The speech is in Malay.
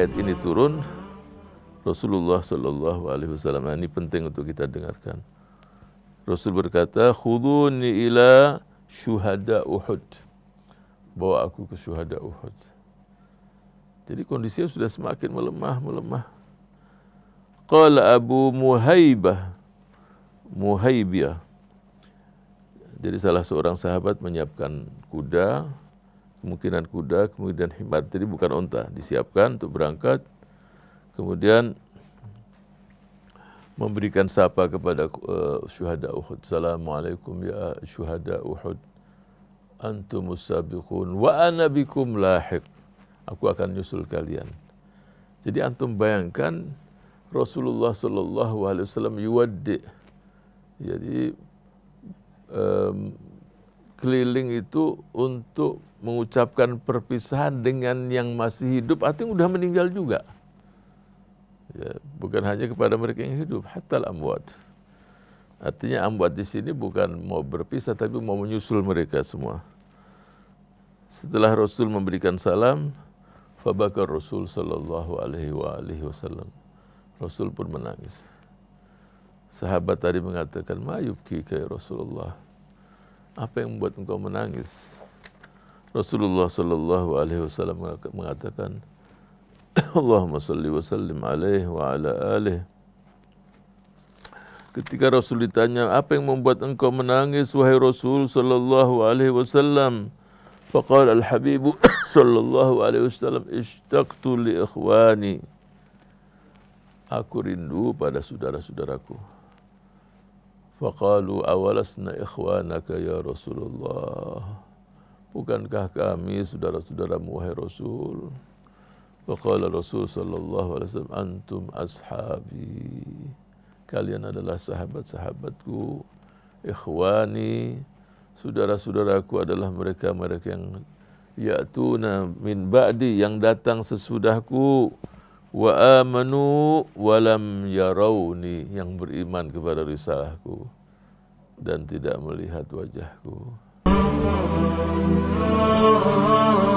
ayat ini turun Rasulullah sallallahu alaihi wasallam ini penting untuk kita dengarkan. Rasul berkata, "Khuduni ila syuhada Uhud." Bawa aku ke syuhada Uhud. Jadi kondisinya sudah semakin melemah, melemah. Qala Abu Muhaibah Muhaibiyah. Jadi salah seorang sahabat menyiapkan kuda, kemungkinan kuda, kemudian himar. Jadi bukan onta, disiapkan untuk berangkat. Kemudian memberikan sapa kepada uh, syuhada Uhud. Assalamualaikum ya syuhada Uhud. Antum musabiqun wa ana bikum lahiq. Aku akan nyusul kalian. Jadi antum bayangkan Rasulullah sallallahu alaihi wasallam yuwaddi. Jadi um, keliling itu untuk mengucapkan perpisahan dengan yang masih hidup atau yang sudah meninggal juga. Ya, bukan hanya kepada mereka yang hidup, hatta amwat. Artinya amwat di sini bukan mau berpisah tapi mau menyusul mereka semua. Setelah Rasul memberikan salam, fabakar Rasul sallallahu alaihi wa wasallam. Rasul pun menangis. Sahabat tadi mengatakan, "Ma yubki Rasulullah?" apa yang membuat engkau menangis Rasulullah sallallahu alaihi wasallam mengatakan Allahumma salli wa sallim alaihi wa ala alihi Ketika Rasul ditanya apa yang membuat engkau menangis wahai Rasul sallallahu alaihi wasallam faqal al habib sallallahu alaihi wasallam ishtaqtu li ikhwani Aku rindu pada saudara-saudaraku. Faqalu awalasna ikhwanaka ya Rasulullah Bukankah kami saudara-saudara muhai Rasul Faqala Rasul sallallahu alaihi wasallam Antum ashabi Kalian adalah sahabat-sahabatku Ikhwani Saudara-saudaraku adalah mereka-mereka yang Ya'tuna min ba'di yang datang sesudahku wa amanu walam yarawni yang beriman kepada risalahku dan tidak melihat wajahku. Allah.